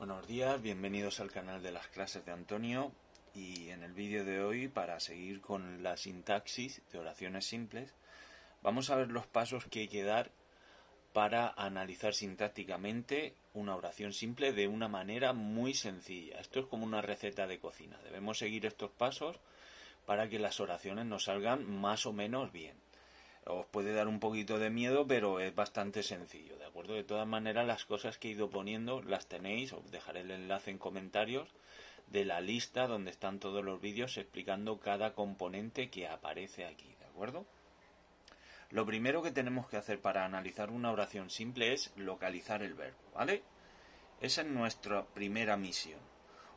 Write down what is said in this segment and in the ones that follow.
Buenos días, bienvenidos al canal de las clases de Antonio y en el vídeo de hoy para seguir con la sintaxis de oraciones simples vamos a ver los pasos que hay que dar para analizar sintácticamente una oración simple de una manera muy sencilla. Esto es como una receta de cocina. Debemos seguir estos pasos para que las oraciones nos salgan más o menos bien. Os puede dar un poquito de miedo, pero es bastante sencillo. De todas maneras, las cosas que he ido poniendo las tenéis, os dejaré el enlace en comentarios de la lista donde están todos los vídeos explicando cada componente que aparece aquí, ¿de acuerdo? Lo primero que tenemos que hacer para analizar una oración simple es localizar el verbo, ¿vale? Esa es nuestra primera misión.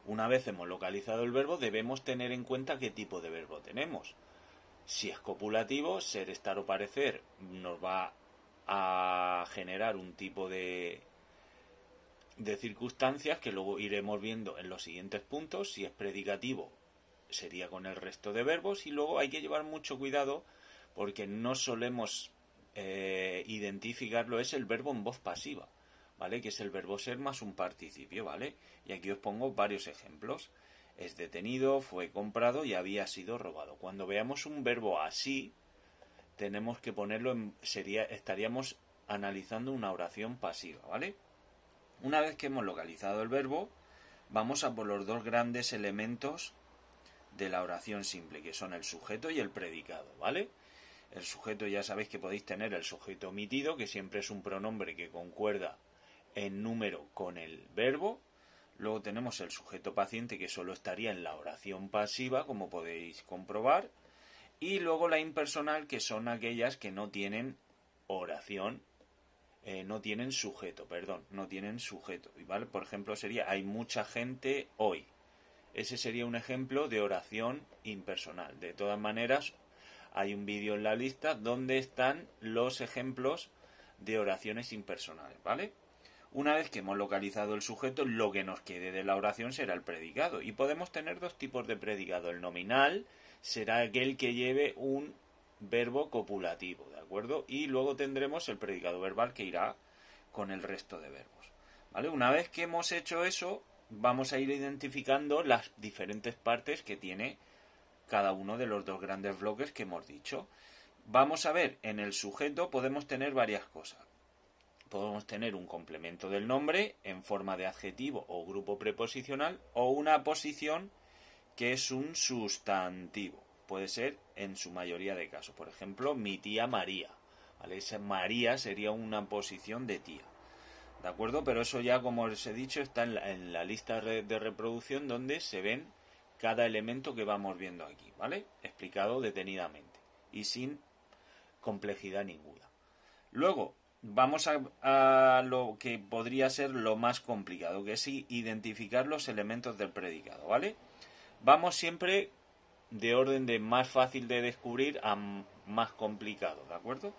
Una vez hemos localizado el verbo, debemos tener en cuenta qué tipo de verbo tenemos. Si es copulativo, ser, estar o parecer nos va a a generar un tipo de, de circunstancias que luego iremos viendo en los siguientes puntos. Si es predicativo, sería con el resto de verbos. Y luego hay que llevar mucho cuidado porque no solemos eh, identificarlo. Es el verbo en voz pasiva, ¿vale? Que es el verbo ser más un participio, ¿vale? Y aquí os pongo varios ejemplos. Es detenido, fue comprado y había sido robado. Cuando veamos un verbo así, tenemos que ponerlo en sería estaríamos analizando una oración pasiva, ¿vale? Una vez que hemos localizado el verbo, vamos a por los dos grandes elementos de la oración simple, que son el sujeto y el predicado, ¿vale? El sujeto ya sabéis que podéis tener el sujeto omitido, que siempre es un pronombre que concuerda en número con el verbo. Luego tenemos el sujeto paciente, que solo estaría en la oración pasiva, como podéis comprobar y luego la impersonal, que son aquellas que no tienen oración, eh, no tienen sujeto, perdón, no tienen sujeto. ¿vale? Por ejemplo, sería hay mucha gente hoy. Ese sería un ejemplo de oración impersonal. De todas maneras, hay un vídeo en la lista donde están los ejemplos de oraciones impersonales, ¿vale? Una vez que hemos localizado el sujeto, lo que nos quede de la oración será el predicado. Y podemos tener dos tipos de predicado. El nominal será aquel que lleve un verbo copulativo, ¿de acuerdo? Y luego tendremos el predicado verbal que irá con el resto de verbos. ¿Vale? Una vez que hemos hecho eso, vamos a ir identificando las diferentes partes que tiene cada uno de los dos grandes bloques que hemos dicho. Vamos a ver, en el sujeto podemos tener varias cosas podemos tener un complemento del nombre en forma de adjetivo o grupo preposicional o una posición que es un sustantivo. Puede ser en su mayoría de casos. Por ejemplo, mi tía María. ¿vale? Esa María sería una posición de tía. ¿De acuerdo? Pero eso ya, como os he dicho, está en la, en la lista de reproducción donde se ven cada elemento que vamos viendo aquí, ¿vale? Explicado detenidamente y sin complejidad ninguna. Luego, vamos a, lo que podría ser lo más complicado, que es identificar los elementos del predicado, ¿vale? Vamos siempre de orden de más fácil de descubrir a más complicado, ¿de acuerdo?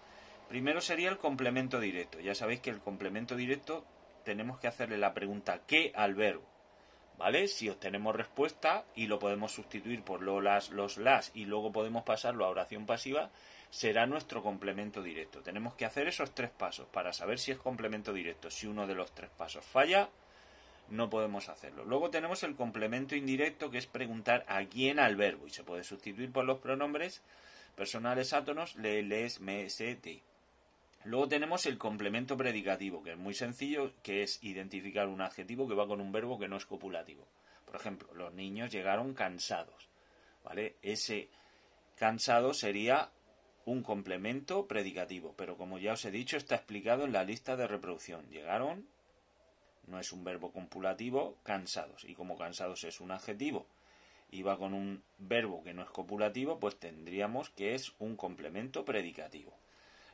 Primero sería el complemento directo. Ya sabéis que el complemento directo tenemos que hacerle la pregunta ¿qué al verbo? ¿vale? Si obtenemos respuesta y lo podemos sustituir por lo, las, los las y luego podemos pasarlo a oración pasiva, será nuestro complemento directo. Tenemos que hacer esos tres pasos para saber si es complemento directo. Si uno de los tres pasos falla, no podemos hacerlo. Luego tenemos el complemento indirecto que es preguntar a quién al verbo y se puede sustituir por los pronombres personales átonos, le, les, me, se, te. Luego tenemos el complemento predicativo, que es muy sencillo, que es identificar un adjetivo que va con un verbo que no es copulativo. Por ejemplo, los niños llegaron cansados. ¿Vale? Ese cansado sería un complemento predicativo, pero como ya os he dicho, está explicado en la lista de reproducción. Llegaron, no es un verbo copulativo, cansados. Y como cansados es un adjetivo y va con un verbo que no es copulativo, pues tendríamos que es un complemento predicativo.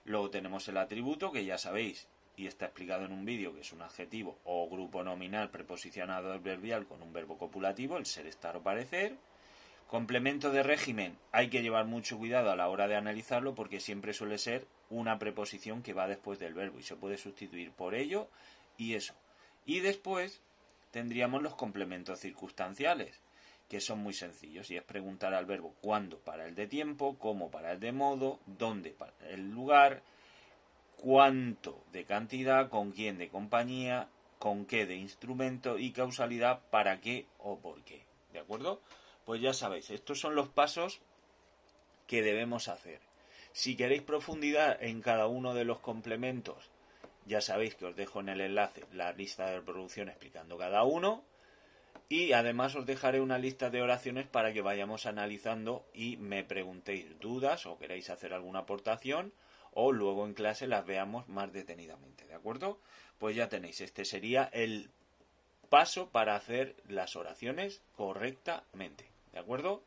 Luego tenemos el atributo, que ya sabéis, y está explicado en un vídeo, que es un adjetivo o grupo nominal preposicionado adverbial con un verbo copulativo, el ser, estar o parecer. Complemento de régimen, hay que llevar mucho cuidado a la hora de analizarlo porque siempre suele ser una preposición que va después del verbo y se puede sustituir por ello y eso. Y después tendríamos los complementos circunstanciales, que son muy sencillos y es preguntar al verbo cuándo para el de tiempo, cómo para el de modo, dónde para el lugar, cuánto de cantidad, con quién de compañía, con qué de instrumento y causalidad para qué o por qué. ¿De acuerdo? Pues ya sabéis, estos son los pasos que debemos hacer. Si queréis profundidad en cada uno de los complementos, ya sabéis que os dejo en el enlace la lista de reproducción explicando cada uno y además os dejaré una lista de oraciones para que vayamos analizando y me preguntéis dudas o queréis hacer alguna aportación o luego en clase las veamos más detenidamente, ¿de acuerdo? Pues ya tenéis, este sería el paso para hacer las oraciones correctamente, ¿de acuerdo?